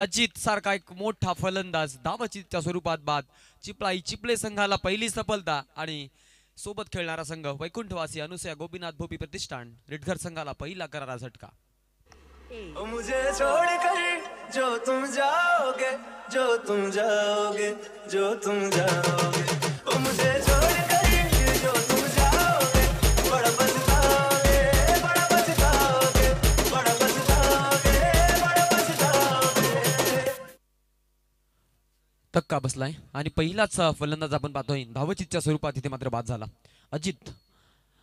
अजित सारखा एक मोठा फलंदाज धावचितच्या स्वरूपात बाद चिपळाई चिपले संघाला पहिली सफलता आणि सोबत खेळणारा संघ वैकुंठवासी अनुसया गोपीनाथ भोपी प्रतिष्ठान रिटघर संघाला पहिला करारा झटका जो तुम जाओगे जो तुम जाओगे जो धक्का बसलाय आणि पहिलाच फलंदाज आपण पाहतोय धावचितच्या स्वरूपात इथे मात्र बाद झाला अजित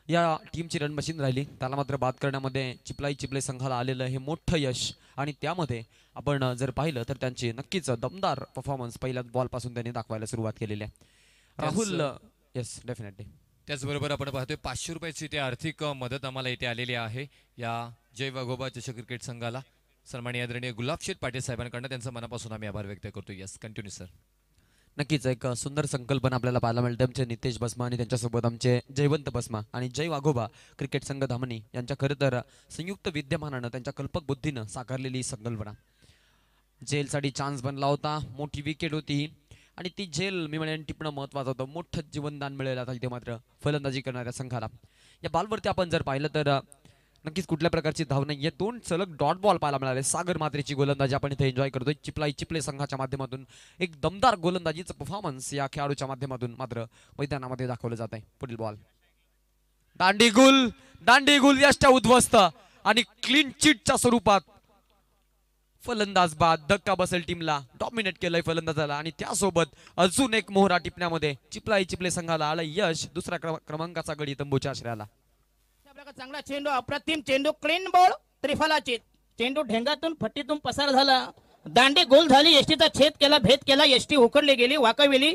या टीमची रन मशीन राहिली त्याला मात्र बाद करण्यामध्ये चिपलाई चिपले संघाला आलेलं हे मोठं यश आणि त्यामध्ये आपण जर पाहिलं तर त्यांची नक्कीच दमदार परफॉर्मन्स पहिल्याच बॉलपासून त्यांनी दाखवायला सुरुवात केलेली आहे राहुल येस डेफिनेटली त्याचबरोबर आपण पाहतोय पाचशे रुपयाची ते आर्थिक मदत आम्हाला इथे आलेली आहे या जय वाघोबा चषक क्रिकेट संघाला सन्मान्य आदरणीय गुलाबशेठ पाटील साहेबांकडनं त्यांचा मनापासून आम्ही आभार व्यक्त करतो यस कंटिन्यू सर नक्कीच एक सुंदर संकल्पना आपल्याला पाहायला मिळते आमचे नितेश भस्मा आणि त्यांच्यासोबत आमचे जयवंत भस्मा आणि जय वाघोबा क्रिकेट संघ धामनी यांच्या खरं तर संयुक्त विद्यमानानं त्यांच्या कल्पक बुद्धीनं साकारलेली ही संकल्पना जेलसाठी चान्स बनला होता मोठी विकेट होती आणि ती जेल मी म्हणेन टिपणं महत्वाचं होतं मोठं जीवनदान मिळेल आता इथे मात्र फलंदाजी करणाऱ्या संघाला या बालवरती आपण जर पाहिलं तर नक्कीच कुठल्या प्रकारची धाव नाही आहे दोन सलग डॉट बॉल पाहायला मिळाले सागर मात्रेची गोलंदाजी आपण इथे एन्जॉय करतोय चिपलाई चिपले संघाच्या माध्यमातून एक दमदार गोलंदाजीचं परफॉर्मन्स या खेळाडूच्या माध्यमातून मात्र मैदानामध्ये दाखवलं जात आहे पुढील बॉल दांडी गुल दांडी गुल यशच्या उद्ध्वस्त आणि क्लीन चिटच्या स्वरूपात फलंदाज बाद धक्का बसेल टीमला डॉमिनेट केलंय फलंदाजाला आणि त्यासोबत अजून एक मोहरा टिपण्यामध्ये चिपलाई चिपले संघाला आलं यश दुसऱ्या क्रमांकाचा गडी तंबूच्या आश्रयाला आपल्याला चांगला चेंडू अप्रतिम चेंडू क्लीन बॉल त्रिफलाचित चेंडू ढेंगातून फट्टीतून पसार झाला दांडी गोल झाली एसटीचा छेद केला भेद केला एसटी उकडली गेली वाकविली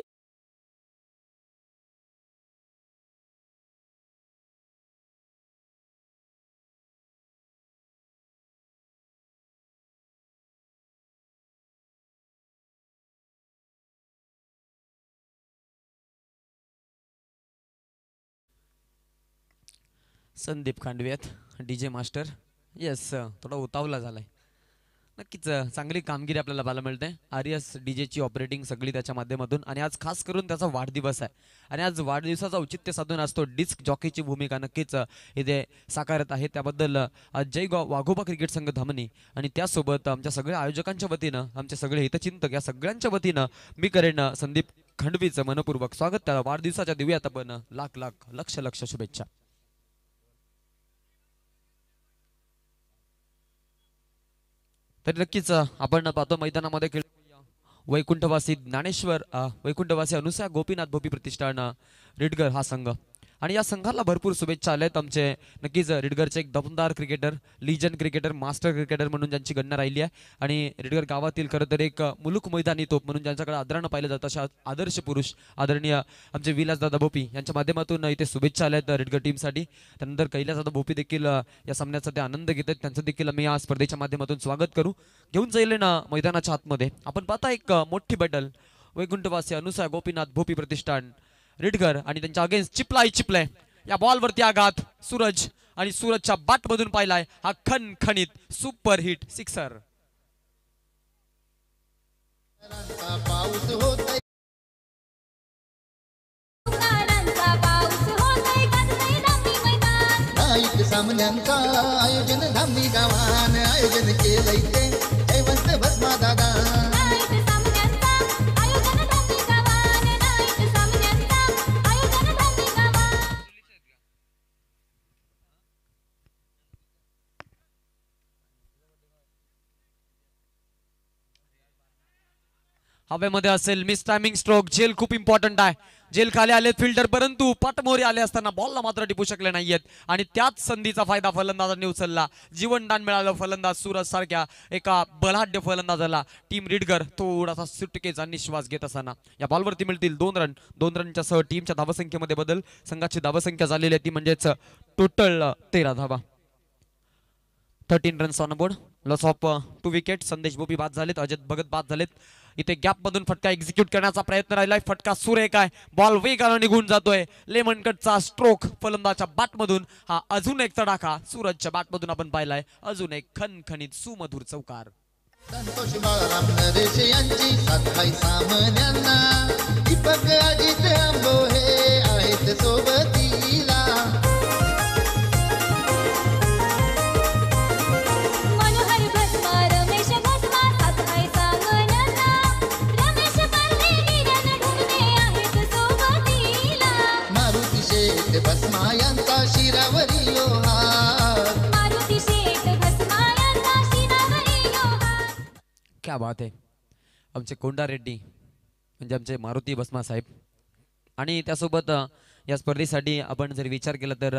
संदीप आहेत डी जे मास्टर येस थोडा उतावला झाला आहे नक्कीच चांगली कामगिरी आपल्याला पाहायला मिळते आर्यस डी जेची ऑपरेटिंग सगळी त्याच्या माध्यमातून आणि आज खास करून त्याचा वाढदिवस आहे आणि आज वाढदिवसाचा औचित्य साधून असतो डिस्क जॉकीची भूमिका नक्कीच इथे साकारत आहे त्याबद्दल जय गो वाघोबा क्रिकेट संघ धमनी आणि त्यासोबत आमच्या सगळ्या आयोजकांच्या वतीनं आमचे सगळे हितचिंतक या सगळ्यांच्या वतीनं मी करेन संदीप खंडवीचं मनपूर्वक स्वागत त्याला वाढदिवसाच्या दिव्यात आपण लाख लाख लक्ष लक्ष शुभेच्छा तरी नक्कीच आपण पाहतो मैदानामध्ये खेळ वैकुंठवासी ज्ञानेश्वर वैकुंठवासी अनुसा गोपीनाथ भोपी प्रतिष्ठान रिडगर हा संघ आणि या संघाला भरपूर शुभेच्छा आल्या आहेत आमचे नक्कीच रिडगरचे एक दमदार cricketer legend cricketer master cricketer म्हणून ज्यांची गणना राहिली आहे आणि रिडगर गावातील खरं तर एक मुलुक मैदानी तोप म्हणून ज्यांच्याकडे आदरानं पाहिलं जातं अशा आदर्श पुरुष आदरणीय आमचे विलासदादा भोपी यांच्या माध्यमातून इथे शुभेच्छा आल्या आहेत रिडगर टीमसाठी त्यानंतर कैलासदा भोपी देखील या सामन्याचा ते आनंद घेत आहेत त्यांचं देखील आम्ही या स्पर्धेच्या माध्यमातून स्वागत करू घेऊन जाईल ना मैदानाच्या आतमध्ये आपण पाहता एक मोठी बॅटल वैकुंठवासी अनुसार गोपीनाथ भोपी प्रतिष्ठान रिडकर आणि त्यांच्या अगेन्स्ट चिपलाय चिपलाय या बॉलवरती आघात सूरज आणि सूरजच्या मधून पाहिलाय हा खनित सुपर हिट सिक्सर सामन्यांचा हवेमध्ये असेल मिस टायमिंग स्ट्रोक जेल खूप इम्पॉर्टंट आहे जेल खाली आले फिल्डर परंतु पाटमोरी आले असताना बॉलला मात्र टिपू शकले नाहीयेत आणि त्याच संधीचा फायदा फलंदाजांनी उचलला जीवनदान मिळालं फलंदाज सूरज सारख्या एका बलाढ्य फलंदाजाला टीम रिडगर थोडासा सुटकेचा निश्वास घेत असताना या बॉलवरती मिळतील दोन रन दोन रनच्या सह टीमच्या धावसंख्येमध्ये बदल संघाची धावसंख्या झालेली आहे ती म्हणजेच टोटल तेरा धावा thirteen runs on board loss of two wicket Sandesh Bobi बाद झालेत अजित भगत बाद झालेत इथे गॅपमधून फटका एक्झिक्यूट करण्याचा प्रयत्न राहिला फटका सुरेख आहे बॉल वेगाला निघून जातोय लेमन कटचा स्ट्रोक फलंदाच्या मधून हा अजून एक तडाखा सूरजच्या मधून आपण पाहिलाय अजून एक खनखणीत सुमधूर चौकार संतोष बाळाराम नरेश यांची सामन्यांना क्या बात आमचे कोंडा रेड्डी म्हणजे आमचे मारुती बसमा साहेब आणि त्यासोबत या स्पर्धेसाठी आपण जर विचार केला तर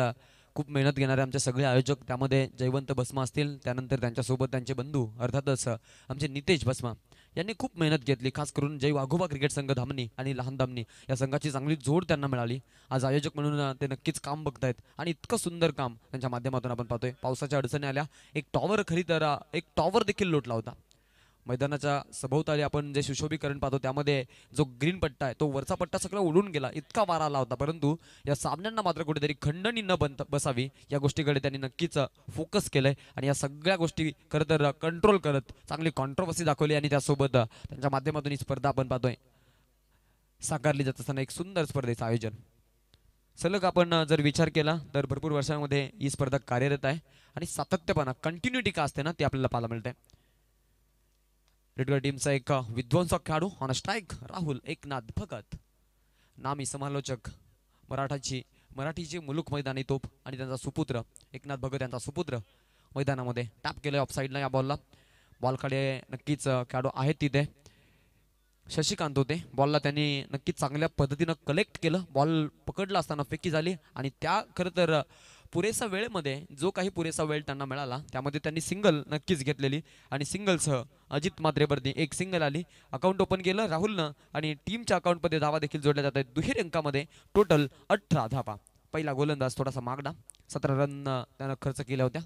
खूप मेहनत घेणारे आमचे सगळे आयोजक त्यामध्ये जयवंत भस्मा असतील त्यानंतर त्यांच्यासोबत त्यांचे बंधू अर्थातच आमचे नितेश भस्मा यांनी खूप मेहनत घेतली खास करून जय वाघोबा क्रिकेट संघ धामनी आणि लहान धामणी या संघाची चांगली जोड त्यांना मिळाली आज आयोजक म्हणून ते नक्कीच काम बघतायत आणि इतकं सुंदर काम त्यांच्या माध्यमातून आपण पाहतोय पावसाच्या अडचणी आल्या एक टॉवर खरी तर एक टॉवर देखील लोटला होता मैदानाच्या सभोवताली आपण जे सुशोभीकरण पाहतो त्यामध्ये जो ग्रीन पट्टा आहे तो वरचा पट्टा सगळा उडून गेला इतका वारा आला होता परंतु या सामन्यांना मात्र कुठेतरी खंडणी न बनत बसावी या गोष्टीकडे त्यांनी नक्कीच फोकस केलंय आणि या सगळ्या गोष्टी खरं तर कंट्रोल करत चांगली कॉन्ट्रोवर्सी दाखवली आणि त्यासोबत त्यांच्या माध्यमातून ही स्पर्धा आपण पाहतोय साकारली जात असताना एक सुंदर स्पर्धेचं आयोजन सलग आपण जर विचार केला तर भरपूर वर्षांमध्ये ही स्पर्धा कार्यरत आहे आणि सातत्यपणा कंटिन्युटी का असते ना ते आपल्याला पाहायला मिळते रेडगड टीमचा एक विध्वंसक खेळाडू on a strike Rahul Eknath Bhagat नामी समालोचक मराठाची मराठीचे मुलुक मैदानी तोप आणि त्यांचा सुपुत्र एकनाथ भगत यांचा सुपुत्र मैदानामध्ये टॅप केलं ऑफ या बॉलला बॉलकडे नक्कीच खेळाडू आहेत तिथे शशिकांत होते बॉलला त्यांनी नक्कीच चांगल्या पद्धतीनं कलेक्ट केलं बॉल पकडला असताना फेकी झाली आणि त्या खरं तर पुरेसा वेळेमध्ये जो काही पुरेसा वेळ त्यांना मिळाला त्यामध्ये त्यांनी सिंगल नक्कीच घेतलेली आणि सिंगलसह अजित मात्रेवरती एक सिंगल आली अकाउंट ओपन केलं राहुलनं आणि टीमच्या अकाउंटमध्ये धावा देखील जोडल्या जात आहेत दुहेरी अंकामध्ये टोटल अठरा धावा पहिला गोलंदाज थोडासा मागडा सतरा रन त्यानं खर्च केल्या होत्या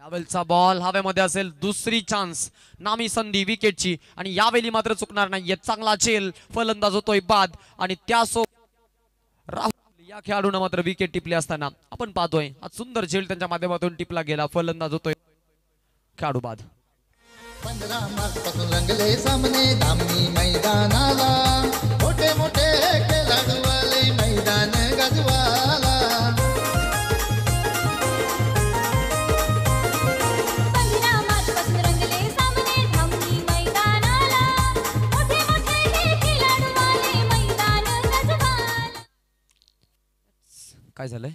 यावेळचा बॉल हवेमध्ये असेल दुसरी चान्स नामी संधी विकेटची आणि यावेळी मात्र चुकणार नाहीये चांगला चेल फलंदाज होतोय बाद आणि त्यासोबत राहुल या खेळाडूंना मात्र विकेट टिपले असताना आपण पाहतोय हा सुंदर झेल त्यांच्या माध्यमातून टिपला गेला फलंदाज होतोय खेळाडू बाद रंगले सामने मैदानाला मोठे मोठे काय झालंय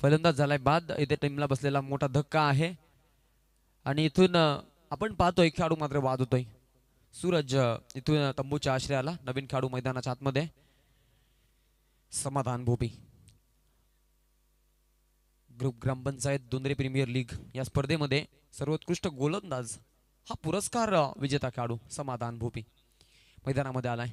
फलंदाज झालाय बाद इथे टीमला बसलेला मोठा धक्का आहे आणि इथून आपण पाहतोय खेळाडू मात्र वाद होतोय सूरज इथून तंबूच्या आश्रयाला नवीन खेळाडू मैदानाच्या आतमध्ये Samadhan Bhopi group gram panchayat Dundre premier league या स्पर्धेमध्ये सर्वोत्कृष्ट गोलंदाज हा पुरस्कार विजेता खेळाडू समाधान भोपी मैदानामध्ये आलाय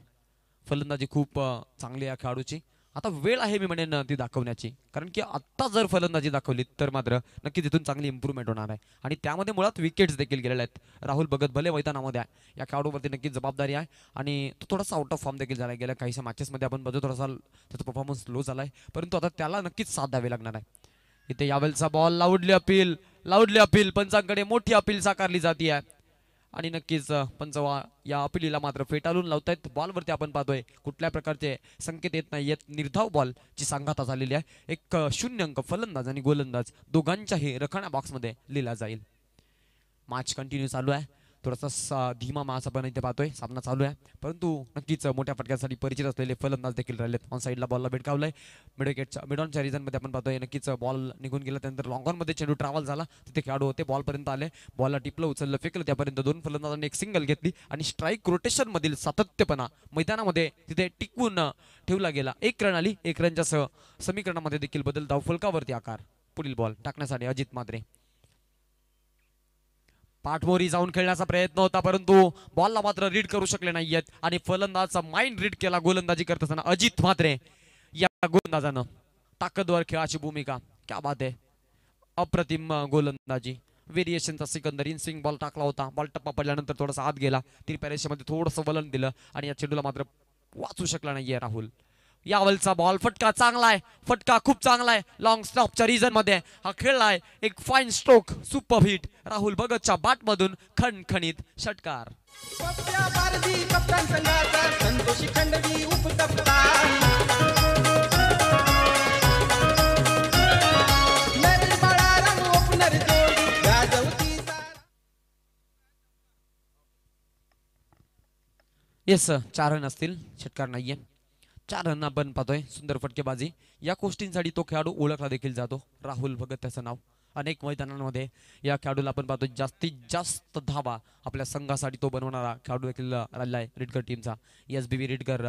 फलंदाजी खूप चांगली या खेळाडूची आता वेळ आहे मी म्हणेन ती दाखवण्याची कारण की आत्ता जर फलंदाजी दाखवली तर मात्र नक्की तिथून चांगली इम्प्रुव्हमेंट होणार आहे आणि त्यामध्ये मुळात विकेट्स देखील गेलेल्या आहेत राहुल भगत भले मैदानामध्ये आहे या खेळाडूवरती नक्की जबाबदारी आहे आणि तो थोडासा आउट ऑफ फॉर्म देखील झाला गेल्या काहीशा मॅचेसमध्ये आपण बघतो थोडासा त्याचा परफॉर्मन्स लो झाला आहे परंतु आता त्याला नक्कीच साथ द्यावी लागणार आहे इथे यावेळेचा ball loudly appeal loudly appeal पंचांकडे मोठी अपील साकारली जाते आहे आणि नक्कीच पंचवा या अपिलीला मात्र फेटाळून लावतायत बॉलवरती आपण पाहतोय कुठल्या प्रकारचे संकेत येत नाही येत निर्धाव ची सांगाता झालेली आहे एक शून्य अंक फलंदाज आणि गोलंदाज दोघांच्याही रखाणा बॉक्समध्ये लिहिला जाईल मॅच कंटिन्यू चालू आहे थोडासा सा धीमा मास पण इथे पाहतोय सामना चालू आहे परंतु नक्कीच मोठ्या फटक्यासाठी परिचित असलेले फलंदाज देखील राहिलेत ऑन साईडला बॉलला भेटकावलाय मिडविकेटच्या मिड ऑनच्या रिझनमध्ये आपण पाहतोय नक्कीच बॉल निघून गेला त्यानंतर लॉंग ऑनमध्ये चेंडू ट्रॅव्हल झाला तिथे खेळाडू होते बॉलपर्यंत आले बॉलला टिपलं उचललं फेकलं त्यापर्यंत दोन फलंदाजांनी एक सिंगल घेतली आणि स्ट्राईक रोटेशनमधील सातत्यपणा मैदानामध्ये तिथे टिकवून ठेवला गेला एक रन आली एक रनच्या सह समीकरणामध्ये देखील बदल धाव आकार पुढील बॉल टाकण्यासाठी अजित मात्रे पाठमोरी जाऊन खेळण्याचा प्रयत्न होता परंतु बॉलला मात्र रीड करू शकले नाहीयेत आणि फलंदाजचा माइंड रीड केला गोलंदाजी करत असताना अजित मात्रे या गोलंदाजानं ताकदवर खेळाची भूमिका क्या बात आहे अप्रतिम गोलंदाजी व्हेरिएशनचा सिकंदर इन स्विंग बॉल टाकला होता बॉल टप्पा पडल्यानंतर थोडासा आत गेला तिरप्या रेषेमध्ये थोडंसं वलन दिलं आणि या चेंडूला मात्र वाचू शकला नाहीये राहुल यावलचा बॉल फटका चांगला आहे फटका खूप चांगला आहे लॉंग स्टॉपच्या रिझन मध्ये हा खेळलाय एक fine stroke super hit Rahul भगतच्या बाटमधून खणखणीत षटकार येस चार रन असतील षटकार नाहीये चार रन बन पाहतोय सुंदर फटकेबाजी या गोष्टींसाठी तो खेळाडू ओळखला देखील जातो राहुल भगत त्याचं नाव अनेक मैदानांमध्ये या खेळाडूला आपण पाहतो जास्तीत जास्त धावा आपल्या संघासाठी तो बनवणारा खेळाडू देखील राहिला आहे रिटकर टीमचा S B B Redkar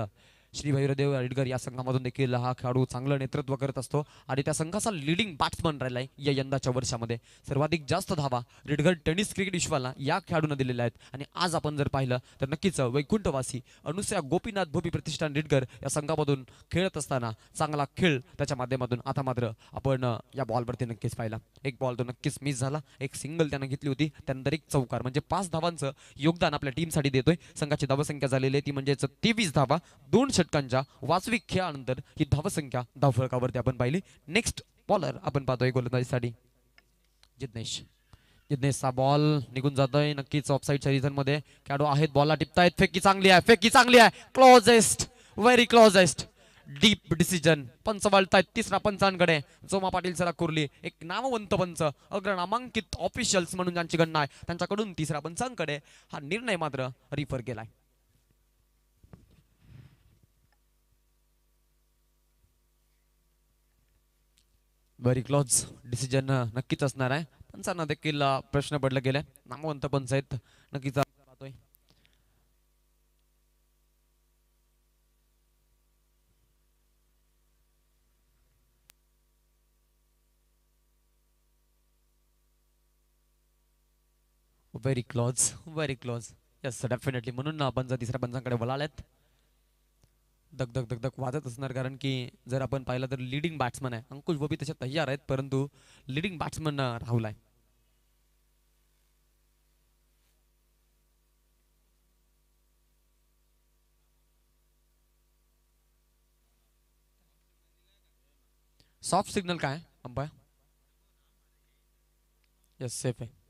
Shri Bhairdev Adidkar या संघामधून देखील हा खेळाडू चांगलं नेतृत्व करत असतो आणि त्या संघाचा लिडिंग बॅट्समन राहिला आहे या यंदाच्या वर्षामध्ये सर्वाधिक जास्त धावा रिडगर टेनिस क्रिकेट विश्वाला या खेळाडूंना दिलेल्या आहेत आणि आज आपण जर पाहिलं तर नक्कीच वैकुंठवासी अनुसया गोपीनाथ भोपी प्रतिष्ठान रिडगर या संघामधून खेळत असताना चांगला खेळ त्याच्या माध्यमातून आता मात्र आपण या बॉलवरती नक्कीच पाहिला एक बॉल तो नक्कीच मिस झाला एक सिंगल त्यानं घेतली होती त्यानंतर एक चौकार म्हणजे पाच धावांचं योगदान आपल्या टीमसाठी देतोय संघाची धावसंख्या झालेली आहे ती म्हणजेच तेवीस धावा दोनशे षटकांच्या वास्तविक खेळानंतर ही धावसंख्या धावफळकावरती आपण पाहिली नेक्स्ट बॉलर आपण पाहतोय गोलंदाजीसाठी जिज्ञेश जिज्ञेशचा बॉल निघून जातोय नक्कीच ऑफसाईडच्या रिझन मध्ये खेळाडू आहेत बॉलला टिपतायत फेकी चांगली आहे फेकी चांगली आहे closest very closest deep decision पंच वळतायत तिसरा पंचांकडे जोमा पाटील सरा कुर्ली एक नामवंत पंच अग्रनामांकित ऑफिशियल्स म्हणून ज्यांची गणना आहे त्यांच्याकडून तिसऱ्या पंचांकडे हा निर्णय मात्र रिफर केलाय व्हेरी क्लोज डिसिजन नक्कीच असणार आहे पंचांना देखील प्रश्न पडला गेला नामवंत पंच आहेत नक्कीच very close very close yes definitely म्हणून पंच तिसऱ्या पंचांकडे बोलालेत धक धक वाजत असणार कारण की जर आपण पाहिलं तर लिडिंग बॅट्समन आहे अंकुश बोबी तशा तयार आहेत परंतु लिडिंग बॅट्समन राहुल आहे सॉफ्ट सिग्नल काय अंबाय येस सेफ आहे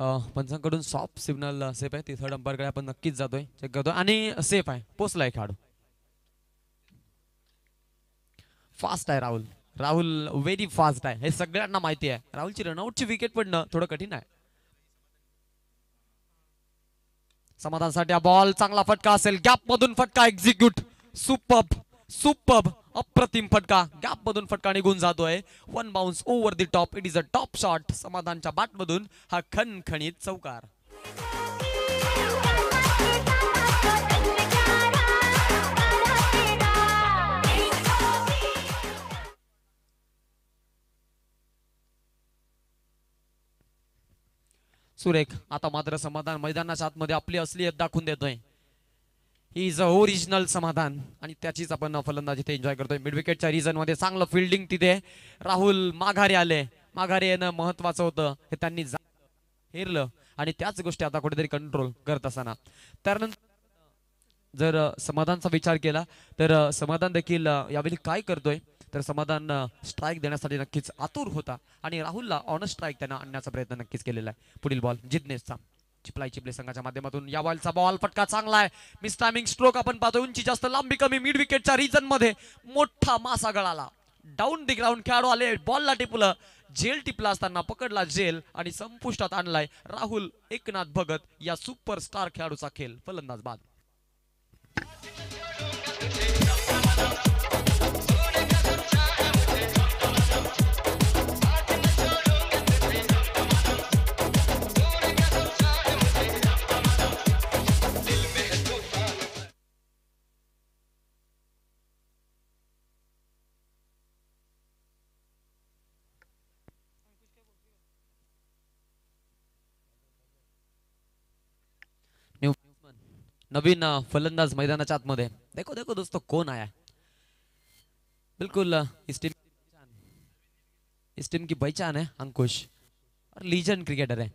पंचांकडून सॉफ्ट सिग्नल सेफ आहे थर्ड अंपायरकडे आपण नक्कीच जातोय चेक करतोय आणि सेफ आहे पोचलाय खेळाडू फास्ट आहे राहुल राहुल व्हेरी फास्ट आहे हे सगळ्यांना माहिती आहे राहुलची रनआउटची विकेट पडणं थोडं कठीण आहे समाधानसाठी बॉल चांगला फटका असेल गॅप मधून फटका एक्झिक्यूट सुपब सुपब अप्रतिम फटका गॅप मधून फटका निघून जातोय one bounce over the top it is a top shot समाधानच्या मधून हा खणखणीत चौकार सुरेख आता मात्र समाधान मैदानाच्या आतमध्ये आपली असलीयत दाखवून देतोय ही इज अ ओरिजिनल समाधान आणि त्याचीच आपण फलंदाजी ते एन्जॉय करतोय मिडविकेटच्या मध्ये चांगलं फिल्डिंग तिथे राहुल माघारी आले माघारी येणं महत्वाचं होतं हे त्यांनी हेरलं आणि त्याच गोष्टी आता कुठेतरी कंट्रोल करत असताना त्यानंतर जर समाधानचा विचार केला तर समाधान देखील यावेळी काय करतोय तर समाधान स्ट्राईक देण्यासाठी नक्कीच आतुर होता आणि राहुलला ऑन स्ट्राईक त्यांना आणण्याचा प्रयत्न नक्कीच केलेला आहे पुढील बॉल जिद्नेशचा चिपलाई चिपले संघाच्या माध्यमातून या बॉलचा बॉल फटका चांगला आहे मिस टायमिंग स्ट्रोक आपण पाहतो उंची जास्त लांबी कमी मिड विकेटच्या रिजन मध्ये मोठा मासा गळाला डाऊन दी ग्राउंड खेळाडू आले बॉलला टिपलं जेल टिपला असताना पकडला जेल आणि संपुष्टात आणलाय राहुल एकनाथ भगत या सुपरस्टार खेळाडूचा खेळ फलंदाज बाद नवीन फलंदाज मैदान मैदानाच्या आतमध्ये देखो देखो दोस्तों कौन आया बिल्कुल इस टीम इस टीम की पहचान है अंकुश और लीजेंड क्रिकेटर है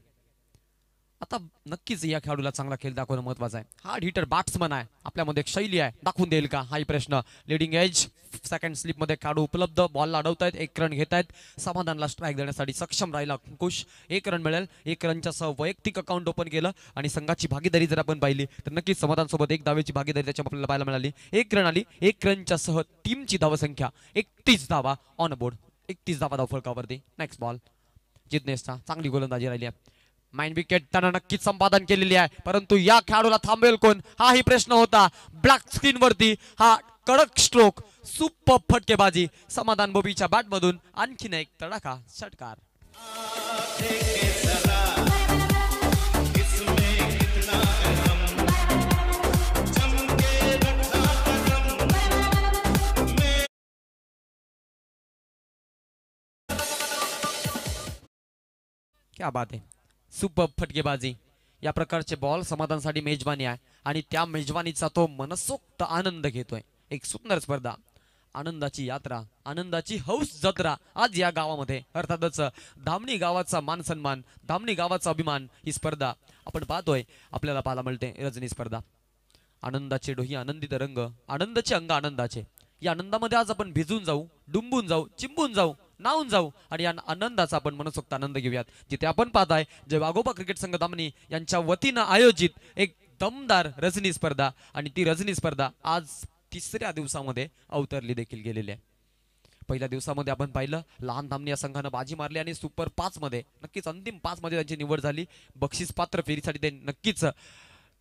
आता नक्कीच या खेळाडूला चांगला खेळ दाखवणं महत्वाचं आहे हार्ड हिटर बॅट्समन आहे आपल्यामध्ये एक शैली आहे दाखवून देईल का हाही प्रश्न लिडिंग एज सेकंड स्लिपमध्ये खेळाडू उपलब्ध बॉलला अडवतायत एक रन घेत आहेत समाधानला स्ट्राईक देण्यासाठी सक्षम राहिला अंकुश एक रन मिळेल एक रनच्या सह वैयक्तिक अकाउंट ओपन केलं आणि संघाची भागीदारी जर आपण पाहिली तर नक्कीच समाधानसोबत एक धावेची भागीदारी त्याच्या आपल्याला पाहायला मिळाली एक रन आली एक रनच्या सह टीमची धावसंख्या एकतीस धावा ऑन बोर्ड एकतीस धावा धावफळकावरती नेक्स्ट बॉल जिज्ञेशचा चांगली गोलंदाजी राहिली आहे माइन विकेट त्यानं नक्कीच संपादन केलेली आहे परंतु या खेळाडूला थांबेल कोण हाही प्रश्न होता ब्लॅक स्क्रीन वरती हा कडक स्ट्रोक सुप फटकेबाजी समाधान बोबीच्या बॅटमधून आणखीन एक तडाखा षटकार क्या बात है सुपर फटकेबाजी या प्रकारचे बॉल समाधानसाठी मेजवानी आहे आणि त्या मेजवानीचा तो मनसोक्त आनंद घेतोय एक सुंदर स्पर्धा आनंदाची यात्रा आनंदाची हौस जत्रा आज या गावामध्ये अर्थातच धामणी गावाचा मान सन्मान धामणी गावाचा अभिमान ही स्पर्धा आपण पाहतोय आपल्याला पाहायला मिळते रजनी स्पर्धा आनंदाचे डोही आनंदित रंग आनंदाचे अंग आनंदाचे या आनंदामध्ये आज आपण भिजून जाऊ डुंबून जाऊ चिंबून जाऊ नावून जाऊ आणि या आनंदाचा आपण मनसोक्त आनंद घेऊयात जिथे आपण पाहताय जे वाघोबा क्रिकेट संघ दामणी यांच्या वतीनं आयोजित एक दमदार रजनी स्पर्धा आणि ती रजनी स्पर्धा आज तिसऱ्या दिवसामध्ये अवतरली देखील गेलेली आहे पहिल्या दिवसामध्ये आपण पाहिलं लहान धामणी या संघानं बाजी मारली आणि सुपर पाचमध्ये नक्कीच अंतिम पाचमध्ये त्यांची निवड झाली बक्षीस पात्र फेरीसाठी ते नक्कीच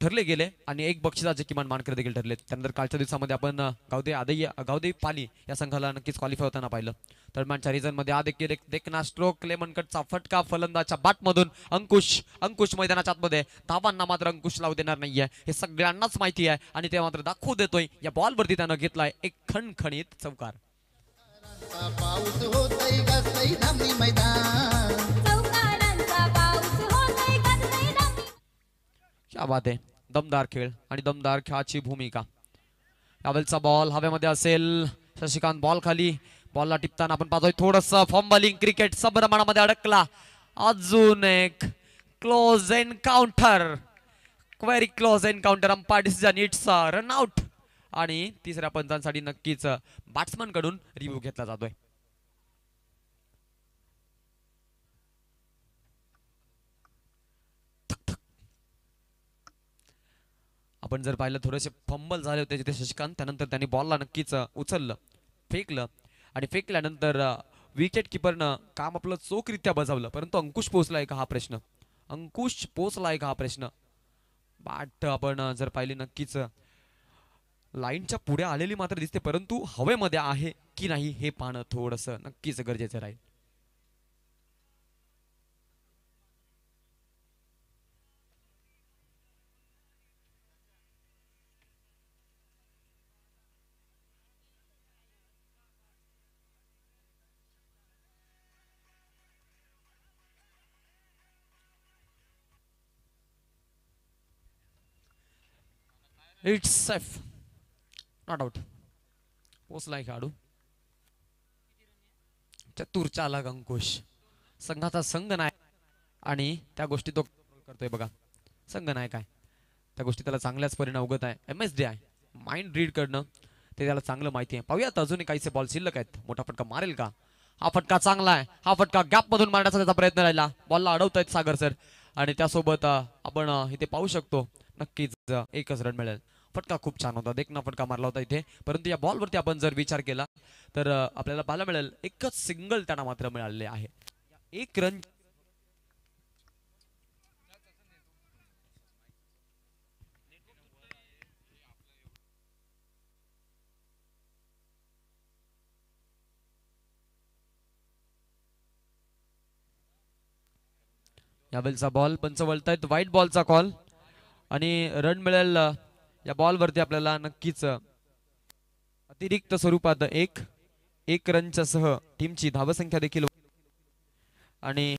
ठरले गेले आणि एक बक्षिसाचे किमान मानकरी देखील ठरले त्यानंतर कालच्या दिवसामध्ये आपण गावदे आदय गावदे पाली या संघाला नक्कीच क्वालिफाय होताना पाहिलं दरम्यान चार मध्ये हा देखील एक देखना स्ट्रोक लेमनकटचा फटका फलंदाच्या बाटमधून अंकुश अंकुश मैदानाच्या आतमध्ये धावांना मात्र अंकुश लावू देणार नाहीये हे सगळ्यांनाच माहिती आहे आणि ते मात्र दाखवू देतोय या बॉलवरती त्यानं घेतलाय एक खणखणीत चौकार क्या बात आहे दमदार खेळ आणि दमदार खेळाची भूमिका यावेळचा बॉल हवेमध्ये असेल शशिकांत बॉल खाली बॉलला टिपताना आपण पाहतोय थोडस फॉर्म बॉलिंग क्रिकेट संभ्रमाणामध्ये अडकला अजून एक close encounter query close encounter umpire decision it's run out आणि तिसऱ्या पंचांसाठी नक्कीच बॅट्समन कडून रिव्ह्यू घेतला जातोय आपण जर पाहिलं थोडेसे फंबल झाले होते जिथे शशिकांत त्यानंतर त्यांनी बॉलला नक्कीच उचललं फेकलं आणि फेकल्यानंतर विकेट किपरनं काम आपलं चोखरित्या बजावलं परंतु अंकुश पोहोचलाय का हा प्रश्न अंकुश पोहोचलाय का हा प्रश्न बाट आपण जर पाहिले नक्कीच लाईनच्या पुढे आलेली मात्र दिसते परंतु हवेमध्ये आहे की नाही हे पाहणं थोडंसं नक्कीच गरजेचं राहील इट्स सेफ नॉट అవుట్ पोचलाय खेळाडू चतुरच्या अलग अंकुश संघाचा संघ नाही आणि त्या गोष्टी तो करतोय बघा संघ नाही काय त्या गोष्टी त्याला चांगल्याच परिणाम उगत आहे एम एस डी आहे माइंड रीड करणं ते त्याला चांगलं माहिती आहे पाहूयात अजूनही काहीसे बॉल शिल्लक आहेत मोठा फटका मारेल का हा फटका चांगला आहे हा फटका गॅप मधून मारण्याचा त्याचा प्रयत्न राहिला बॉलला अडवतायत सागर सर आणि त्यासोबत आपण इथे पाहू शकतो नक्कीच एकच रन मिळेल फटका खूप छान होता देखना फटका मारला होता इथे परंतु या बॉलवरती आपण जर विचार केला तर आपल्याला पाहायला मिळेल एकच सिंगल त्यांना मात्र मिळाले आहे एक रन यावेळचा बॉल पंच वळतायत व्हाईट बॉलचा कॉल आणि रन मिळेल या बॉलवरती आपल्याला नक्कीच अतिरिक्त स्वरूपात एक एक रनच्या सह टीमची धावसंख्या देखील आणि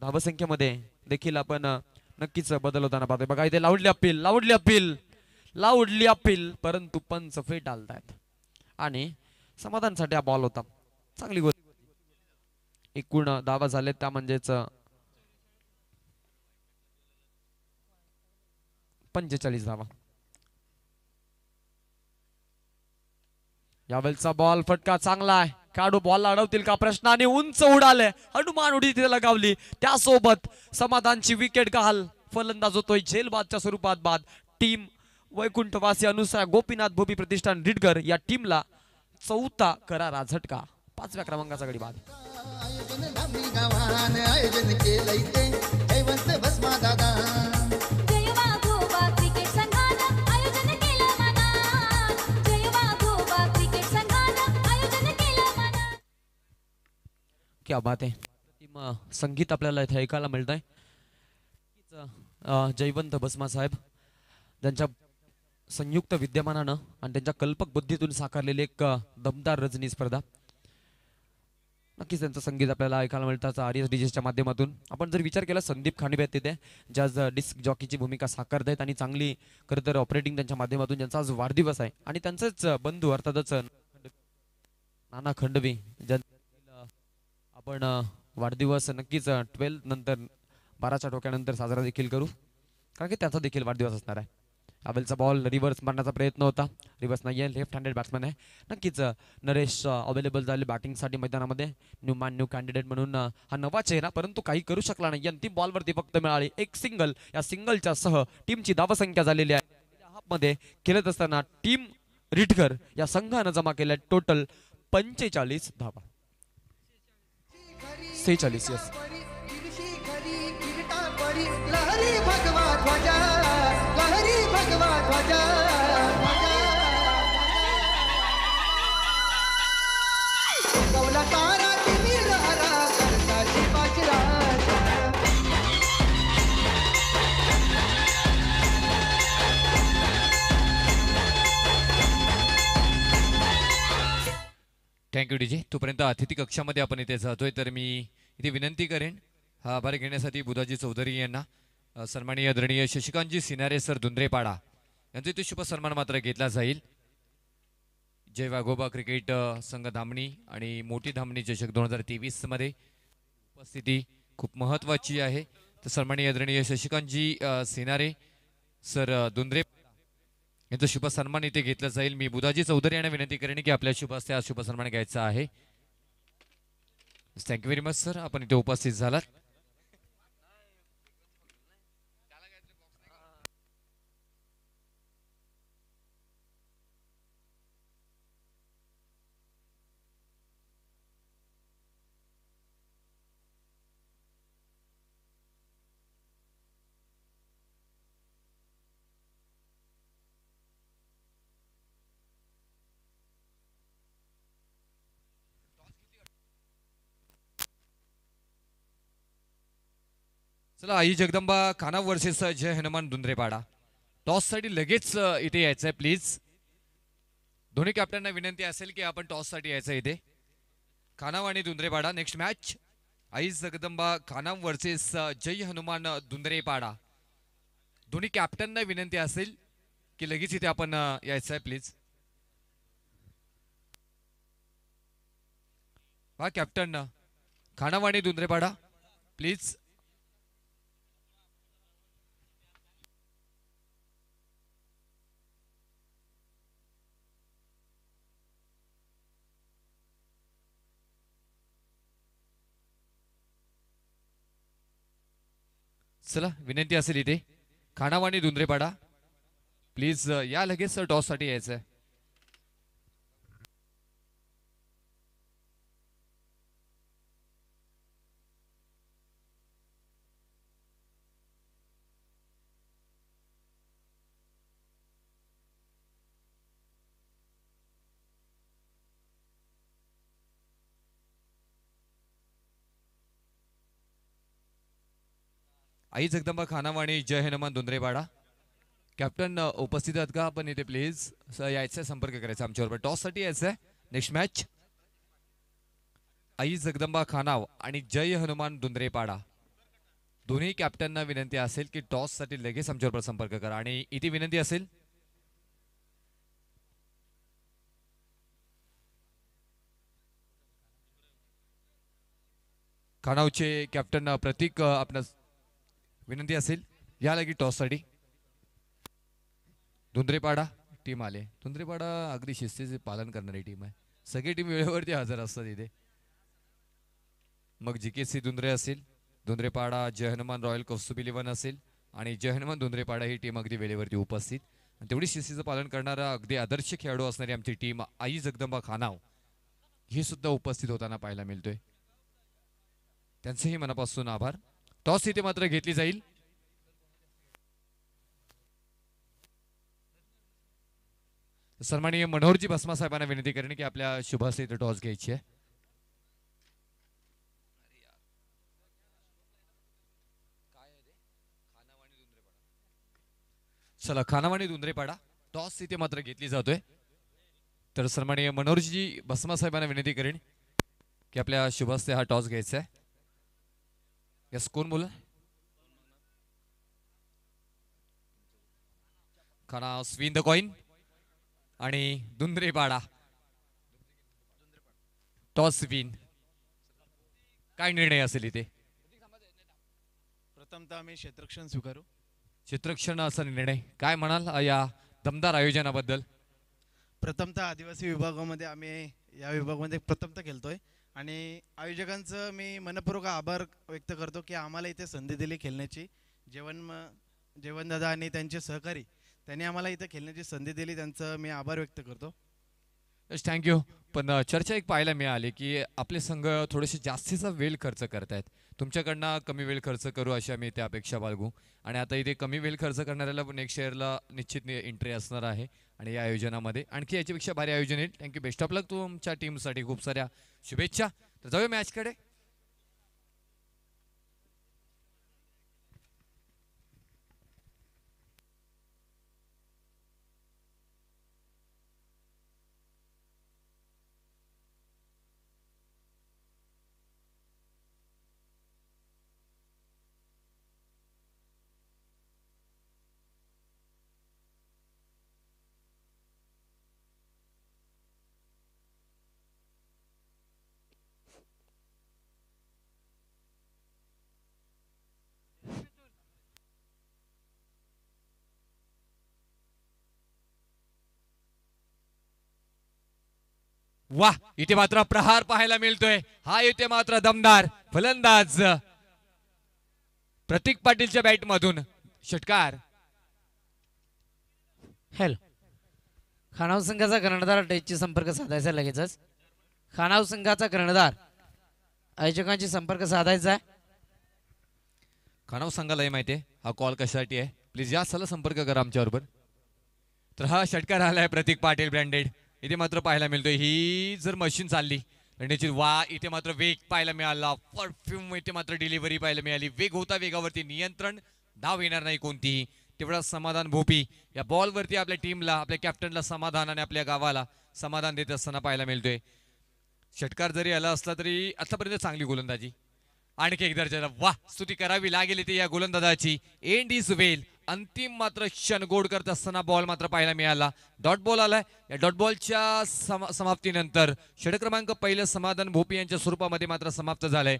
धावसंख्येमध्ये देखील आपण नक्कीच बदल होताना पाहतोय बघा इथे loudly appeal loudly appeal loudly appeal परंतु पंच फेट डालतायत आणि समाधानसाठी हा बॉल होता चांगली गोष्ट एकूण दावा झाले त्या म्हणजेच पंचेचाळीस धावा यावेळचा बॉल फटका चांगला आहे काढू बॉल अडवतील का प्रश्न आणि उंच उडाले हनुमान उडी तिथे लगावली त्यासोबत समाधानची विकेट गहाल फलंदाज होतोय झेलबादच्या स्वरूपात बाद टीम वैकुंठवासी अनुसार गोपीनाथ भोपी प्रतिष्ठान रिडकर या टीमला चौथा करारा झटका पाचव्या क्रमांकाचा गडी बाद क्या बात आहे संगीत आपल्याला इथे ऐकायला मिळत आहे जयवंत भस्मा साहेब त्यांच्या संयुक्त विद्यमानानं आणि त्यांच्या कल्पक बुद्धीतून साकारलेली एक दमदार रजनी स्पर्धा नक्कीच त्यांचं संगीत आपल्याला ऐकायला मिळतं आर एस डीजेसच्या माध्यमातून आपण जर विचार केला संदीप खांडवे तिथे ज्या डिस्क जॉकीची भूमिका साकारत आहेत आणि चांगली खरं ऑपरेटिंग त्यांच्या माध्यमातून ज्यांचा आज वाढदिवस आहे आणि त्यांचंच बंधू अर्थातच नाना खंडवी ज्या आपण वाढदिवस नक्कीच ट्वेल्थ नंतर बाराच्या टोक्यानंतर साजरा देखील करू कारण की त्याचा देखील वाढदिवस असणार आहे अवेलचा बॉल रिव्हर्स मारण्याचा प्रयत्न होता रिव्हर्स नाही आहे लेफ्ट हँडेड बॅट्समॅन आहे नक्कीच नरेश अवेलेबल झाले बॅटिंगसाठी मैदानामध्ये न्यू मॅन न्यू कॅन्डिडेट म्हणून हा नवा चेहरा परंतु काही करू शकला नाही अंतिम बॉलवरती फक्त मिळाली एक सिंगल या सिंगलच्या सह टीमची धावसंख्या झालेली आहे हाफमध्ये खेळत असताना टीम रिटकर या संघानं जमा केल्या टोटल पंचेचाळीस धावा सेहेचाळीस यस भगवा ध्वजा लहरी भगवा ध्वजा थँक्यू डीजे तोपर्यंत अतिथी कक्षामध्ये आपण इथे जातोय तर मी इथे विनंती करेन हा आभार घेण्यासाठी बुधाजी चौधरी यांना सन्माननीय आदरणीय शशिकांतजी सिनारे सर धुंद्रेपाडा यांचा इथे शुभ सन्मान मात्र घेतला जाईल जय वाघोबा क्रिकेट संघ धामणी आणि मोठी धामणी चषक दोन हजार तेवीसमध्ये उपस्थिती खूप महत्त्वाची आहे तर सन्माननीय आदरणीय शशिकांतजी सिनारे सर धुंद्रे यांचा शुभ सन्मान इथे घेतला जाईल मी बुधाजी चौधरी यांना विनंती करेन की आपल्या शुभ हस्ते शुभ सन्मान घ्यायचा आहे थँक्यू व्हेरी मच सर आपण इथे उपस्थित झालात चला आई जगदंबा खानाव वर्सेस जय हनुमान धुंद्रेपाडा साठी लगेच इथे यायचं आहे प्लीज दोन्ही कॅप्टनना विनंती असेल की आपण टॉस साठी यायचं इथे खानाव आणि Dhundrepada next match Aai Jagdamba Khanav versus Jai Hanuman Dhundrepada captain कॅप्टनना विनंती असेल की लगेच इथे आपण यायचंय प्लीज हा कॅप्टन खानाव आणि धुंद्रेपाडा प्लीज चला विनंती असेल इथे खाणावाणी धुंद्रेपाडा प्लीज या लगेच सर साठी यायचं आहे आई जगदंबा आणि जय हनुमान धुंद्रेवाडा कॅप्टन उपस्थित आहेत का आपण इथे प्लीज यायचं संपर्क करायचा आमच्याबरोबर साठी यायचं आहे नेक्स्ट मॅच आई जगदंबा खानाव आणि जय हनुमान धुंद्रेपाडा दोन्ही कॅप्टनना विनंती असेल की टॉस साठी लगेच आमच्याबरोबर संपर्क करा आणि इथे विनंती असेल खानावचे कॅप्टन प्रतीक आपण विनंती असेल या लागी टॉससाठी धुंद्रेपाडा टीम आले धुंद्रेपाडा अगदी शिस्तीचे पालन करणारी टीम आहे सगळी टीम वेळेवरती हजर असतात इथे मग जी के सी धुंद्रे असेल धुंद्रेपाडा हनुमान रॉयल कौस्तुभ इलेव्हन असेल आणि हनुमान धुंद्रेपाडा ही टीम अगदी वेळेवरती उपस्थित आणि तेवढी शिस्तीचं पालन करणारा अगदी आदर्श खेळाडू असणारी आमची टीम आई जगदंबा खानाव ही सुद्धा उपस्थित होताना पाहायला मिळतोय त्यांचेही मनापासून आभार टॉस इथे मात्र घेतली जाईल सन्माननीय मनोहरजी भस्मा साहेबांना विनंती करेन की आपल्या शुभास इथे टॉस घ्यायची आहे चला खानावाणी पाडा टॉस इथे मात्र घेतली जातोय तर सन्माननीय मनोहरजी भस्मा साहेबांना विनंती करेन की आपल्या शुभास्ते हा टॉस घ्यायचा आहे यस कोण बोला खरा स्विन द कॉइन आणि दुंद्रेपाडा टॉस विन काय निर्णय असेल इथे प्रथमतः आम्ही क्षेत्रक्षण स्वीकारू क्षेत्रक्षण असा निर्णय काय म्हणाल या दमदार आयोजनाबद्दल प्रथमतः आदिवासी विभागामध्ये आम्ही या विभागामध्ये प्रथमतः खेळतोय आणि आयोजकांचं मी मनपूर्वक आभार व्यक्त करतो की आम्हाला इथे संधी दिली खेळण्याची जेवण जेवणदादा आणि त्यांचे सहकारी त्यांनी आम्हाला इथे खेळण्याची संधी दिली त्यांचं मी आभार व्यक्त करतो यस थँक्यू पण चर्चा एक पाहायला मिळाली की आपले संघ थोडेसे जास्तीचा वेळ खर्च करतायत तुमच्याकडनं कमी वेळ खर्च करू अशी आम्ही इथे अपेक्षा बाळगू आणि आता इथे कमी वेळ खर्च करणाऱ्याला नेक्स्ट शेअरला निश्चित एंट्री असणार आहे आणि या आयोजनामध्ये आणखी याच्यापेक्षा भारी आयोजन येईल थँक्यू बेस्ट ऑफ लक तुमच्या टीमसाठी खूप साऱ्या शुभेच्छा तर जाऊया मॅचकडे वा इथे मात्र प्रहार पाहायला मिळतोय हा इथे मात्र दमदार फलंदाज प्रतीक पाटीलच्या बॅट मधून षटकार हॅलो खानाव संघाचा कर्णधार टेचची संपर्क साधायचा लगेचच खानाव संघाचा कर्णधार आयोजकांची संपर्क साधायचा आहे खानाव संघाला माहिती आहे हा कॉल कशासाठी आहे प्लीज या सला संपर्क करा आमच्याबरोबर तर हा षटकार आलाय प्रतीक पाटील ब्रँडेड इथे मात्र पाहायला मिळतोय ही जर मशीन चालली निश्चित वा इथे मात्र वेग पाहायला मिळाला परफ्यूम इथे मात्र डिलिव्हरी पाहायला मिळाली वेग होता वेगावरती नियंत्रण धाव येणार नाही कोणतीही तेवढा समाधान भोपी या बॉलवरती आपल्या टीमला आपल्या कॅप्टनला समाधान आणि आपल्या गावाला समाधान देत असताना पाहायला मिळतोय षटकार जरी आला असला तरी आतापर्यंत चांगली गोलंदाजी आणखी एकदा दर्जाला वा स्तुती करावी लागेल इथे या गोलंदाजाची एंड इज वेल अंतिम मात्र क्षण गोड करत असताना बॉल मात्र पाहायला मिळाला डॉट बॉल आलाय या डॉट बॉलच्या समाप्तीनंतर समाप्तीनंतर षटक्रमांक पहिलं समाधान भोपी यांच्या स्वरूपामध्ये मात्र समाप्त झालंय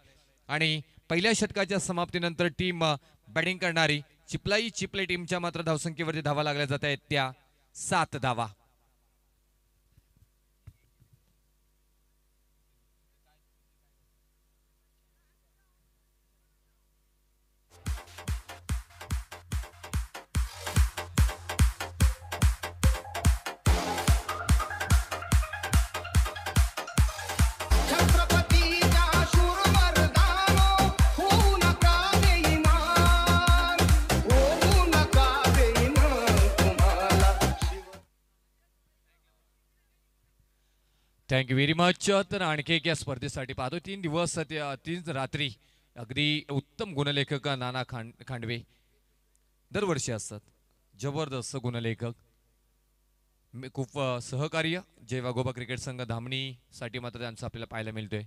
आणि पहिल्या षटकाच्या समाप्तीनंतर टीम बॅटिंग करणारी चिपलाई चिपले टीमच्या मात्र धावसंख्येवरती धावा लागल्या जात आहेत त्या सात धावा थँक्यू व्हेरी मच तर आणखी एक या स्पर्धेसाठी पाहतो तीन दिवस तीन रात्री अगदी उत्तम गुणलेखक नाना खांड खांडवे दरवर्षी असतात जबरदस्त गुणलेखक खूप सहकार्य जय वाघोबा क्रिकेट संघ धामणीसाठी मात्र त्यांचं आपल्याला पाहायला मिळतोय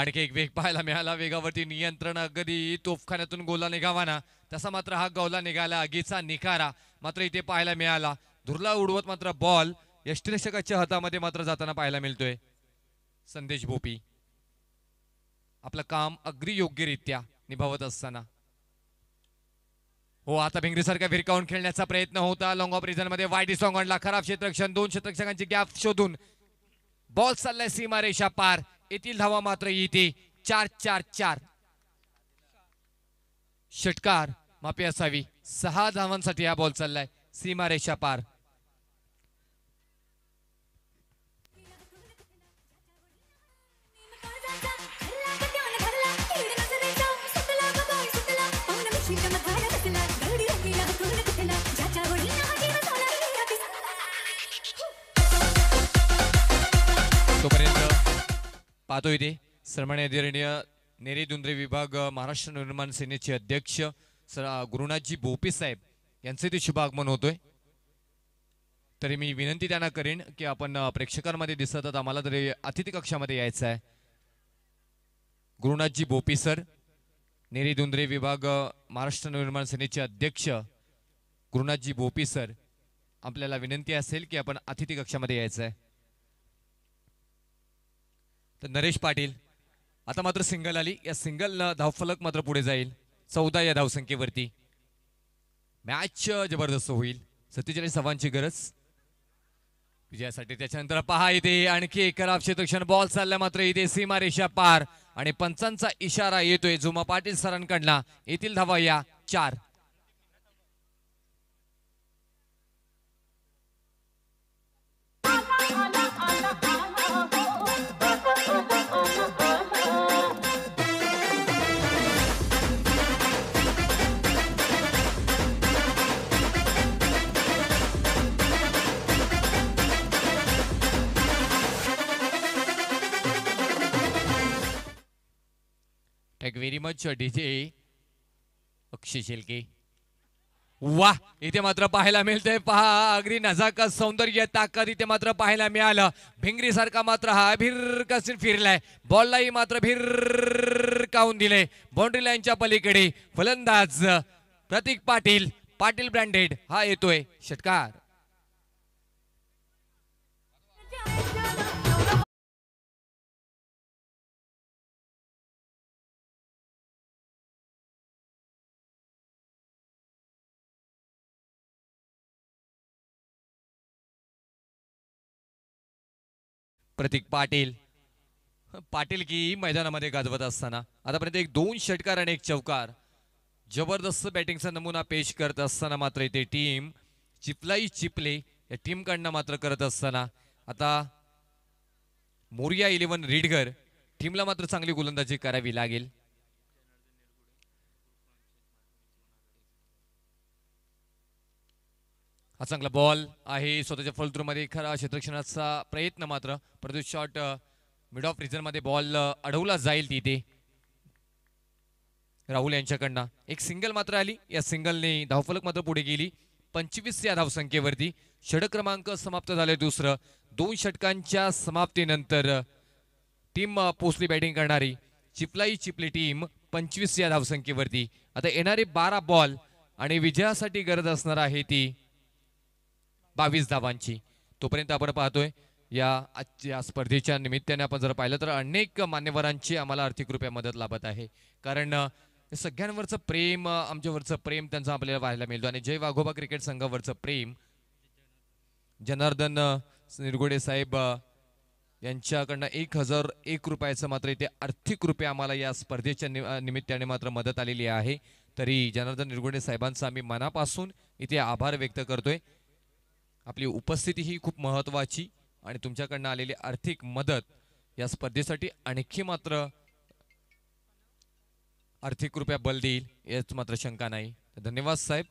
आणखी एक वेग पाहायला मिळाला वेगावरती नियंत्रण अगदी तोफखान्यातून गोला ना तसा मात्र हा गौला निघाला आगीचा निखारा मात्र इथे पाहायला मिळाला धुरला उडवत मात्र बॉल यष्टरक्षकाच्या हातामध्ये मात्र जाताना पाहायला मिळतोय संदेश भोपी आपलं काम अगदी योग्यरित्या निभावत असताना हो आता भिंगरीसारख्या भिरकावून खेळण्याचा प्रयत्न होता लॉंग ऑफ रिझन मध्ये वाईट आणला खराब क्षेत्रक्षण दोन क्षेत्रक्षकांची गॅप शोधून बॉल चाललाय सीमा रेषा पार येथील धावा मात्र येते चार चार चार षटकार मापी असावी सहा धावांसाठी हा बॉल चाललाय सीमा रेषा पार पाहतो इथे सन्मान आदरणीय नेरे दुंद्रे विभाग महाराष्ट्र निर्माण सेनेचे अध्यक्ष सर गुरुनाथजी भोपे साहेब यांचे ते शुभ आगमन होतोय तरी मी विनंती त्यांना करेन की आपण प्रेक्षकांमध्ये दिसतात आम्हाला तरी अतिथी कक्षामध्ये यायचं आहे गुरुनाथजी भोपे सर नेरे दुंद्रे विभाग महाराष्ट्र निर्माण सेनेचे अध्यक्ष गुरुनाथजी भोपे सर आपल्याला विनंती असेल की आपण अतिथी कक्षामध्ये यायचं आहे तर नरेश पाटील आता मात्र सिंगल आली या सिंगल धावफलक मात्र पुढे जाईल चौदा या धावसंख्येवरती मॅच जबरदस्त होईल सत्तेचाळीस सवांची गरज विजयासाठी त्याच्यानंतर पहा इथे आणखी एक खराब क्षेत्रक्षण बॉल चालला मात्र इथे रेषा पार आणि पंचांचा इशारा येतोय झुमा पाटील सरांकडला येथील धावा या चार thank very much DJ Akshay Shelke वा इथे मात्र पाहायला मिळते पहा अगदी नजाकत सौंदर्य ताकद इथे मात्र पाहायला मिळालं भिंगरी सारखा मात्र हा भिरकसून फिरलाय बॉललाही मात्र भिर काहून दिले बाउंड्री लाईनच्या पलीकडे फलंदाज प्रतीक पाटील पाटील ब्रँडेड हा येतोय षटकार प्रतीक पाटील पाटील की मैदानामध्ये गाजवत असताना आतापर्यंत एक दोन षटकार आणि एक चौकार जबरदस्त बॅटिंगचा नमुना पेश करत असताना मात्र इथे टीम चिपलाई चिपले या टीमकडनं मात्र करत असताना आता मोरिया इलेव्हन रीडगर टीमला मात्र चांगली गोलंदाजी करावी लागेल हा चांगला बॉल आहे स्वतःच्या मध्ये खरा क्षेत्रक्षणाचा प्रयत्न मात्र परंतु शॉट मिड ऑफ मध्ये बॉल अडवला जाईल तिथे राहुल यांच्याकडनं एक सिंगल मात्र आली या सिंगलने धावफलक मात्र पुढे गेली पंचवीस या धावसंख्येवरती षटक क्रमांक समाप्त झाले दुसरं दोन षटकांच्या समाप्तीनंतर टीम पोचली बॅटिंग करणारी चिपलाई चिपली टीम पंचवीस या धावसंख्येवरती आता येणारे बारा बॉल आणि विजयासाठी गरज असणार आहे ती बावीस धावांची तोपर्यंत आपण पाहतोय या आजच्या स्पर्धेच्या निमित्ताने आपण जर पाहिलं तर अनेक मान्यवरांची आम्हाला आर्थिक रुपया मदत लाभत आहे कारण सगळ्यांवरचं प्रेम आमच्यावरचं प्रेम त्यांचं आपल्याला पाहायला मिळतो आणि जय वाघोबा क्रिकेट संघावरचं प्रेम जनार्दन निरगुडे साहेब यांच्याकडनं एक हजार एक रुपयाचं मात्र इथे आर्थिक रुपये आम्हाला या स्पर्धेच्या निमित्ताने मात्र मदत आलेली आहे तरी जनार्दन निरगुडे साहेबांचा आम्ही मनापासून इथे आभार व्यक्त करतोय आपली उपस्थिती ही खूप महत्वाची आणि तुमच्याकडनं आलेली आर्थिक मदत या स्पर्धेसाठी आणखी मात्र आर्थिक कृपया बल देईल याच मात्र शंका नाही धन्यवाद साहेब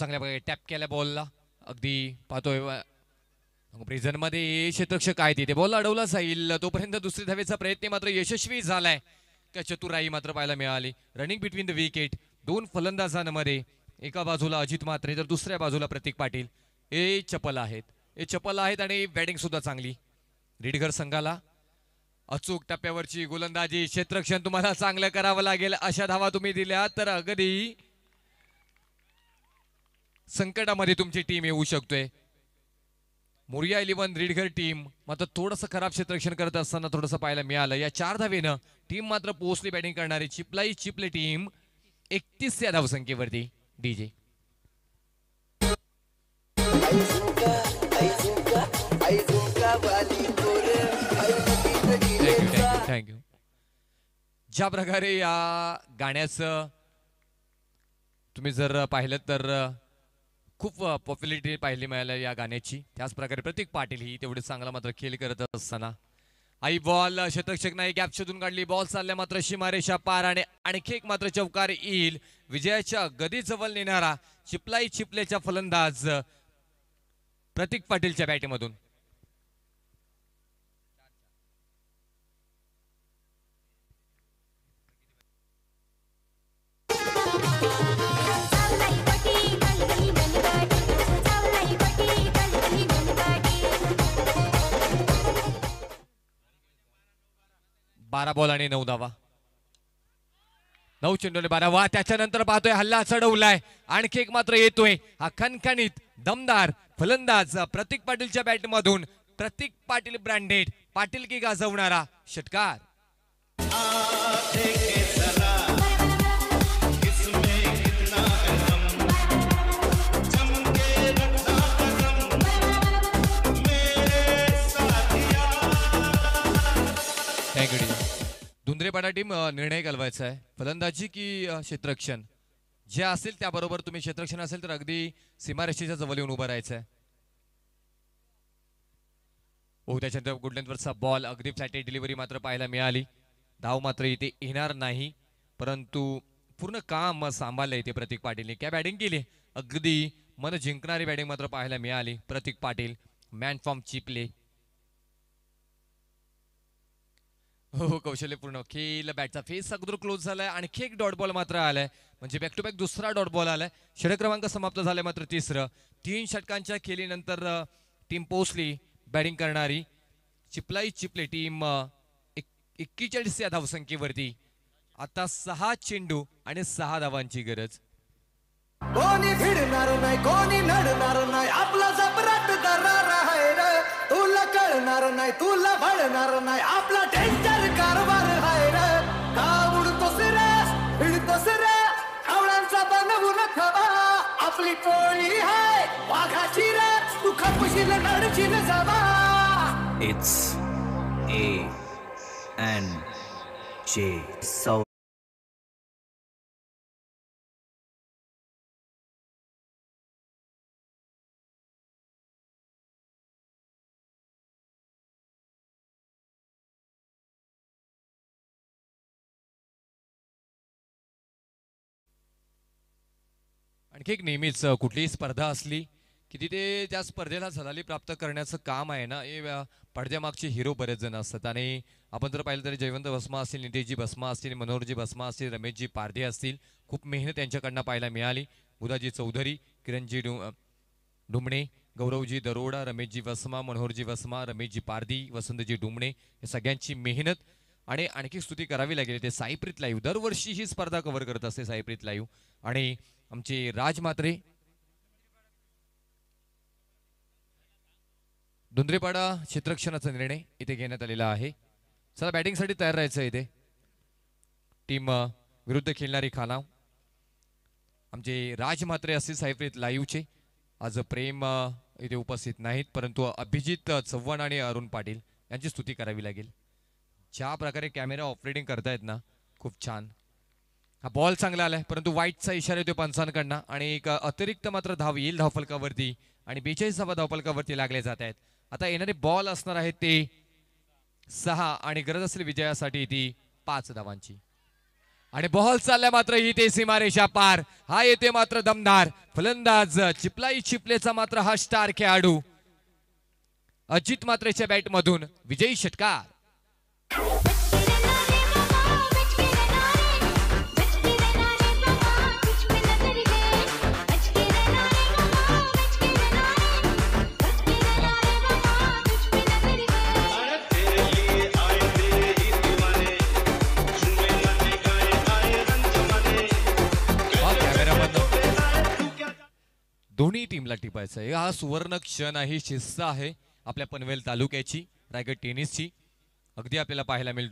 चांगल्या प्रकारे टॅप केल्या बॉलला अगदी पाहतोय मध्ये क्षेत्रक्षक काय तिथे बॉल अडवला जाईल तोपर्यंत दुसरी धावेचा प्रयत्न मात्र यशस्वी झालाय का चतुराई मात्र पाहायला मिळाली रनिंग बिटवीन द विकेट दोन फलंदाजांमध्ये एका बाजूला अजित मात्रे तर दुसऱ्या बाजूला प्रतीक पाटील हे चपल आहेत हे चपल आहेत आणि बॅटिंग सुद्धा चांगली रिडघर संघाला अचूक टप्प्यावरची गोलंदाजी क्षेत्रक्षण तुम्हाला चांगलं करावं लागेल अशा धावा तुम्ही दिल्या तर अगदी संकटामध्ये तुमची टीम येऊ शकतोय मोरिया इलेव्हन रिडघर टीम मात्र थोडस खराब क्षेत्ररक्षण करत असताना थोडस पाहायला मिळालं या चार धावेनं टीम मात्र पोहोचली बॅटिंग करणारी चिपलाई चिपली टीम एकतीस या धावसंख्येवरती डीजे थँक्यू ज्या प्रकारे या गाण्याचं तुम्ही जर पाहिलं तर खूप पॉप्युलरिटी पाहिली मिळाली या गाण्याची त्याचप्रकारे प्रतीक पाटील ही तेवढी चांगला मात्र खेळ करत असताना आई बॉल शतक नाही गॅप शोधून काढली बॉल चालल्या मात्र शिमारेशा पार आणि आणखी एक मात्र चौकार येईल विजयाच्या जवळ नेणारा चिपलाई चिपल्याच्या फलंदाज प्रतीक पाटीलच्या बॅटीमधून बारा बॉल आणि नऊ धावा नऊ चेंडूने बारा वा त्याच्यानंतर पाहतोय हल्ला चढवलाय आणखी एक मात्र येतोय हा खणखणीत दमदार फलंदाज प्रतीक पाटीलच्या मधून प्रतीक पाटील ब्रँडेड पाटील की गाजवणारा षटकार पाडा टीम निर्णय घालवायचा आहे फलंदाजी की क्षेत्रक्षण जे असेल त्याबरोबर तुम्ही क्षेत्रक्षण असेल तर अगदी सीमारेषेच्या जवळ येऊन उभं राहायचं आहे हो, त्याच्यानंतर गुडलेंदवरचा बॉल अगदी फ्लॅट डिलिव्हरी मात्र पाहायला मिळाली धाव मात्र इथे येणार नाही परंतु पूर्ण काम सांभाळलं इथे प्रतीक पाटीलने काय बॅटिंग केली अगदी मन जिंकणारी बॅटिंग मात्र पाहायला मिळाली प्रतीक पाटील मॅन फॉर्म चिपले हो, हो कौशल्यपूर्ण खेळ बॅटचा फेस अगोदर क्लोज झालाय आणखी एक डॉट बॉल मात्र आलाय म्हणजे बॅक टू बॅक दुसरा डॉट बॉल आलाय षडक्रमांक समाप्त झालाय मात्र तिसरं तीन षटकांच्या खेळीनंतर टीम पोहोचली बॅटिंग करणारी चिपलाई चिपले टीम एक्केचाळीस या धावसंख्येवरती आता सहा चेंडू आणि सहा धावांची गरज कोणी भिडणार नाही कोणी नडणार नाही आपला कळणार नाही तुला भळणार नाही आपला टेंचर कारभार हाय रे का उडतोस रे भिडतोस रे आवळांचा बनवून खबा आपली टोळी हाय वाघाची रे तू खपशील नडशील जावा इट्स ए अँड जे सौ आणखी एक नेहमीच कुठलीही स्पर्धा असली की तिथे त्या स्पर्धेला झलाली प्राप्त करण्याचं काम आहे ना हे पडद्यामागचे हिरो बरेच जण असतात आणि आपण जर पाहिलं तर जयवंत भस्मा असतील नितेशजी भस्मा असतील मनोहरजी भस्मा असतील रमेशजी पारधे असतील खूप मेहनत यांच्याकडनं पाहायला मिळाली उदाजी चौधरी किरणजी डु डुमणे गौरवजी दरोडा रमेशजी वसमा मनोहरजी वसमा रमेशजी पारधी वसंतजी डुमणे या सगळ्यांची मेहनत आणि आणखी स्तुती करावी लागेल ते साईप्रीत लाईव्ह दरवर्षी ही स्पर्धा कव्हर करत असते साईप्रीत लाईव्ह आणि आमची राजमात्रे धुंद्रेपाडा क्षेत्रक्षणाचा निर्णय इथे घेण्यात आलेला आहे चला बॅटिंगसाठी तयार राहायचं इथे टीम विरुद्ध खेळणारी खानाव आमचे राजमात्रे असे असतील साहेबप्रीत लाईव्हचे आज प्रेम इथे उपस्थित नाहीत परंतु अभिजित चव्हाण आणि अरुण पाटील यांची स्तुती करावी लागेल ज्या प्रकारे कॅमेरा ऑपरेटिंग करतायत ना खूप छान हा बॉल चांगला आलाय परंतु वाईटचा इशारा येतो पंचांकडनं आणि एक अतिरिक्त मात्र धाव येईल धावफलकावरती आणि धावा धावफलकावरती लागले जात आहेत आता येणारे बॉल असणार आहेत ते सहा आणि गरज असेल विजयासाठी ती पाच धावांची आणि बॉल चालल्या मात्र ही ते सीमारेषा पार हा येते मात्र दमदार फलंदाज चिपलाई चिपलेचा मात्र हा स्टार खेळाडू अजित मात्रेच्या बॅटमधून विजयी षटकार दोन्ही टीमला टिपायचं आहे हा सुवर्ण क्षण आहे शिस्त आहे आपल्या पनवेल तालुक्याची रायगड टेनिसची अगदी आपल्याला पाहायला मिळतो